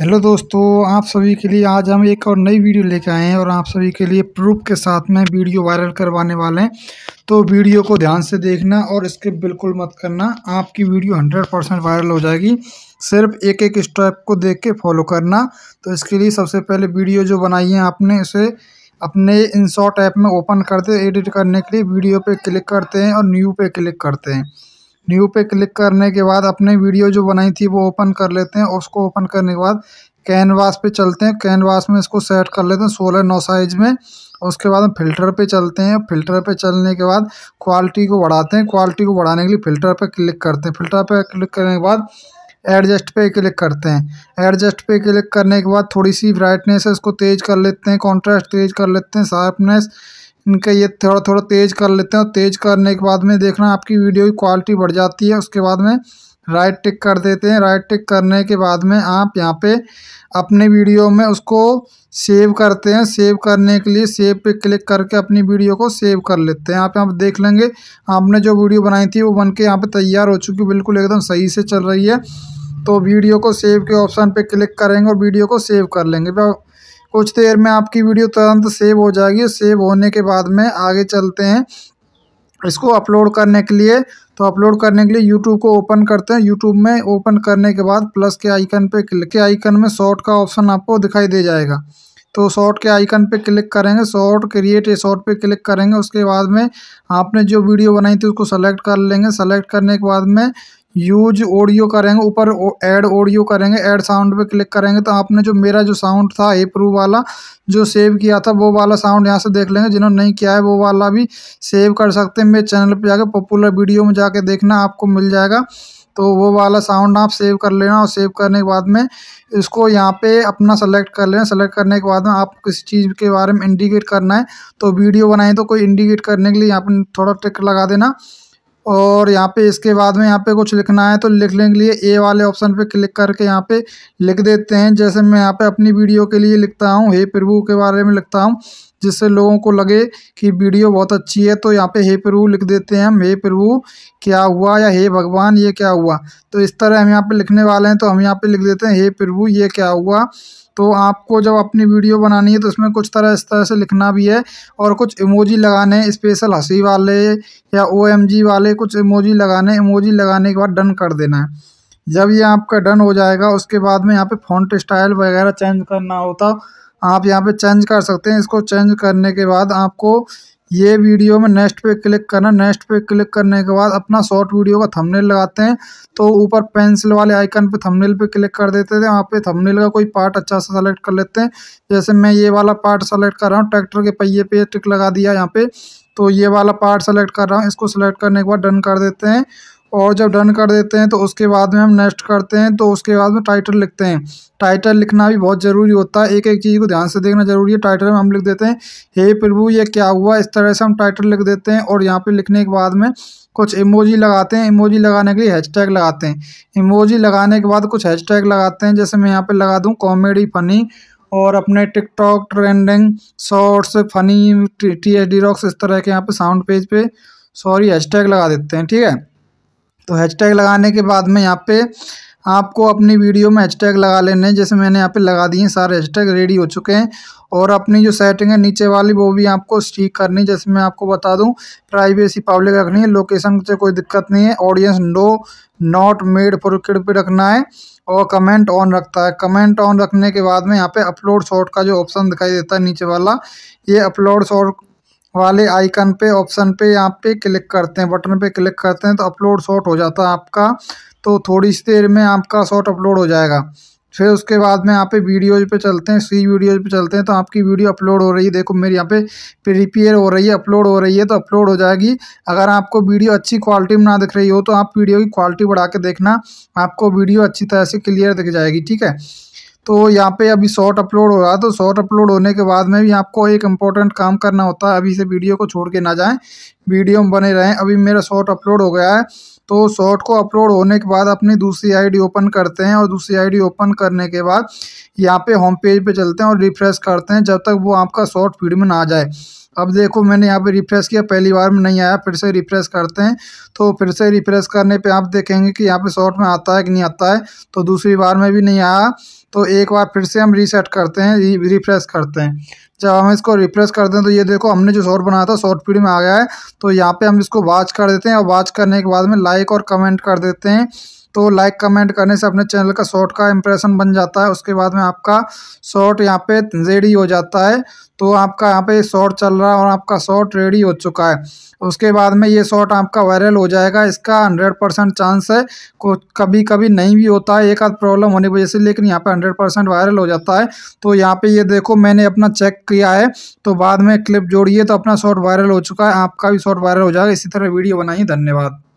hello दोस्तों आप सभी के लिए आज हम एक और नई वीडियो लेकर आए हैं और आप सभी के लिए प्रूफ के साथ में वीडियो वायरल करवाने वाले हैं तो वीडियो को ध्यान से देखना और स्किप बिल्कुल मत करना आपकी वीडियो 100 परसेंट वायरल हो जाएगी सिर्फ एक एक स्टेप को देख के फॉलो करना तो इसके लिए सबसे पहले वीडियो जो बनाई है आपने उसे अपने इंसॉट ऐप में ओपन करते एडिट करने के लिए वीडियो पर क्लिक करते हैं और न्यू पर क्लिक करते हैं न्यू पे क्लिक करने के बाद अपने वीडियो जो बनाई थी वो ओपन कर लेते हैं उसको ओपन करने के बाद कैनवास पे चलते हैं कैनवास में इसको सेट कर लेते हैं सोलह नौ साइज में उसके बाद हम फिल्टर पे चलते हैं फिल्टर पे चलने के बाद क्वालिटी को बढ़ाते हैं क्वालिटी को बढ़ाने के लिए फिल्टर पे क्लिक करते हैं फिल्टर पे क्लिक करने के बाद एडजस्ट पे क्लिक करते हैं एडजस्ट पे क्लिक करने के बाद थोड़ी सी ब्राइटनेस है इसको तेज़ कर लेते हैं कॉन्ट्रास्ट तेज़ कर लेते हैं शार्पनेस इनका ये थोड़ा थोड़ा तेज़ कर लेते हैं और तेज़ करने के बाद में देखना आपकी वीडियो की क्वालिटी बढ़ जाती है उसके बाद में राइट टिक कर देते हैं राइट टिक करने के बाद में आप यहाँ पे अपने वीडियो में उसको सेव करते हैं सेव करने के लिए सेव पे क्लिक करके अपनी वीडियो को सेव कर लेते हैं यहाँ पे आप देख लेंगे आपने जो वीडियो बनाई थी वो बन के यहाँ पर तैयार हो चुकी बिल्कुल एकदम सही से चल रही है तो वीडियो को सेव के ऑप्शन पर क्लिक करेंगे और वीडियो को सेव कर लेंगे कुछ देर में आपकी वीडियो तुरंत सेव हो जाएगी सेव होने के बाद में आगे चलते हैं इसको अपलोड करने के लिए तो अपलोड करने के लिए यूट्यूब को ओपन करते हैं यूट्यूब में ओपन करने के बाद प्लस के आइकन पे क्लिक के आइकन में शॉर्ट का ऑप्शन आपको दिखाई दे जाएगा तो शॉर्ट के आइकन पे क्लिक करेंगे शॉर्ट क्रिएट ए शॉर्ट पे क्लिक करेंगे उसके बाद में आपने जो वीडियो बनाई थी उसको सेलेक्ट कर लेंगे सेलेक्ट करने के बाद में यूज ऑडियो करेंगे ऊपर ऐड ऑडियो करेंगे ऐड साउंड पे क्लिक करेंगे तो आपने जो मेरा जो साउंड था प्रू वाला जो सेव किया था वो वाला साउंड यहाँ से देख लेंगे जिन्होंने नहीं किया है वो वाला भी सेव कर सकते हैं मेरे चैनल पे जाके पॉपुलर वीडियो में जाके देखना आपको मिल जाएगा तो वो वाला साउंड आप सेव कर लेना और सेव करने के बाद में इसको यहाँ पे अपना सेलेक्ट कर लेना सेलेक्ट करने के बाद में आप किसी चीज़ के बारे में इंडिकेट करना है तो वीडियो बनाएं तो कोई इंडिकेट करने के लिए यहाँ पर थोड़ा ट्रिक लगा देना और यहाँ पे इसके बाद में यहाँ पे कुछ लिखना है तो लिखने के लिए ए वाले ऑप्शन पे क्लिक करके यहाँ पे लिख देते हैं जैसे मैं यहाँ पे अपनी वीडियो के लिए लिखता हूँ हे प्रभु के बारे में लिखता हूँ जिससे लोगों को लगे कि वीडियो बहुत अच्छी है तो यहाँ पे हे प्रभु लिख देते हैं हम हे प्रभु क्या हुआ या हे भगवान ये क्या हुआ तो इस तरह हम यहाँ पे लिखने वाले हैं तो हम यहाँ पे लिख देते हैं हे प्रभु ये क्या हुआ तो आपको जब अपनी वीडियो बनानी है तो उसमें कुछ तरह इस तरह से लिखना भी है और कुछ इमोजी लगाने स्पेशल हंसी वाले या ओ वाले कुछ इमोजी लगाने इमोजी लगाने के बाद डन कर देना है जब ये आपका डन हो जाएगा उसके बाद में यहाँ पे फ़ॉन्ट स्टाइल वगैरह चेंज करना होता आप यहाँ पे चेंज कर सकते हैं इसको चेंज करने के बाद आपको ये वीडियो में नेक्स्ट पे क्लिक करना नेक्स्ट पे क्लिक करने के बाद अपना शॉर्ट वीडियो का थंबनेल लगाते हैं तो ऊपर पेंसिल वाले आइकन पे थंबनेल पे क्लिक कर देते थे वहाँ पे थंबनेल का कोई पार्ट अच्छा सा सेलेक्ट कर लेते हैं जैसे मैं ये वाला पार्ट सेलेक्ट कर रहा हूँ ट्रैक्टर के पहिए पे टिक लगा दिया यहाँ पे तो ये वाला पार्ट सेलेक्ट कर रहा हूँ इसको सेलेक्ट करने के बाद डन कर देते हैं और जब डन कर देते हैं तो उसके बाद में हम नेक्स्ट करते हैं तो उसके बाद में टाइटल लिखते हैं टाइटल लिखना भी बहुत ज़रूरी होता है एक एक चीज़ को ध्यान से देखना जरूरी है टाइटल में हम लिख देते हैं हे प्रभु ये क्या हुआ इस तरह से हम टाइटल लिख देते हैं और यहाँ पे लिखने के बाद में कुछ इमोजी लगाते हैं इमोजी लगाने के लिए हैशटैग लगाते हैं इमोजी लगाने के बाद कुछ टैग लगाते हैं जैसे मैं यहाँ पर लगा दूँ कॉमेडी फनी और अपने TikTok trending shorts funny T H D rocks इस तरह के यहाँ पर साउंड पेज पर सॉरी हैशटैग लगा देते हैं ठीक है तो हैशटैग लगाने के बाद में यहाँ पे आपको अपनी वीडियो में हैशटैग लगा लेने हैं जैसे मैंने यहाँ पे लगा दिए सारे हैशटैग रेडी हो चुके हैं और अपनी जो सेटिंग है नीचे वाली वो भी आपको ठीक करनी जैसे मैं आपको बता दूं प्राइवेसी पब्लिक रखनी है लोकेशन से कोई दिक्कत नहीं है audience no not made for kid पर रखना है और कमेंट ऑन रखता है कमेंट ऑन रखने के बाद में यहाँ पे अपलोड शॉर्ट का जो ऑप्शन दिखाई देता है नीचे वाला ये अपलोड शॉर्ट वाले आइकन पे ऑप्शन पे यहाँ पे क्लिक करते हैं बटन पे क्लिक करते हैं तो अपलोड शॉर्ट हो जाता है आपका तो थोड़ी सी देर में आपका शॉर्ट अपलोड हो जाएगा फिर उसके बाद में यहाँ पे वीडियोज पे चलते हैं सी वीडियोज पे चलते हैं तो आपकी वीडियो अपलोड हो रही है देखो मेरी यहाँ पे प्रिपेयर हो रही है अपलोड हो रही है तो अपलोड हो जाएगी अगर आपको वीडियो अच्छी क्वालिटी में ना दिख रही हो तो आप वीडियो की क्वालिटी बढ़ा के देखना आपको वीडियो अच्छी तरह से क्लियर दिख जाएगी ठीक है तो यहाँ पे अभी शॉर्ट अपलोड हो रहा है तो शॉर्ट अपलोड होने के बाद में भी आपको एक इम्पोर्टेंट काम करना होता है अभी से वीडियो को छोड़ के ना जाएं वीडियो में बने रहें अभी मेरा शॉर्ट अपलोड हो गया है तो शॉर्ट को अपलोड होने के बाद अपनी दूसरी आईडी ओपन करते हैं और दूसरी आईडी ओपन करने के बाद यहाँ पे होम पेज पे चलते हैं और रिफ्रेश करते हैं जब तक वो आपका शॉर्ट फीड में ना आ जाए अब देखो मैंने यहाँ पे रिफ्रेश किया पहली बार में नहीं आया फिर से रिफ्रेश करते हैं तो फिर से रिफ्रेश करने पे आप देखेंगे कि यहाँ पे शॉर्ट में आता है कि नहीं आता है तो दूसरी बार में भी नहीं आया तो एक बार फिर से हम रीसेट करते हैं री, रिफ्रेश करते हैं जब हम इसको रिफ्रेश करते हैं तो ये देखो हमने जो शॉर्ट बनाया था शॉर्ट पीढ़ी में आ गया है तो यहाँ पे हम इसको वाच कर देते हैं और वाच करने के बाद में लाइक और कमेंट कर देते हैं तो लाइक कमेंट करने से अपने चैनल का शॉर्ट का इंप्रेशन बन जाता है उसके बाद में आपका शॉर्ट यहाँ पे रेडी हो जाता है तो आपका यहाँ पे शॉर्ट चल रहा है और आपका शॉर्ट रेडी हो चुका है उसके बाद में ये शॉर्ट आपका वायरल हो जाएगा इसका हंड्रेड परसेंट चांस है कुछ कभी कभी नहीं भी होता है एक आध प्रॉब्लम होने की वजह से लेकिन यहाँ पे हंड्रेड परसेंट वायरल हो जाता है तो यहाँ पे ये देखो मैंने अपना चेक किया है तो बाद में क्लिप जोड़िए तो अपना शॉर्ट वायरल हो चुका है आपका भी शॉर्ट वायरल हो जाएगा इसी तरह वीडियो बनाइए धन्यवाद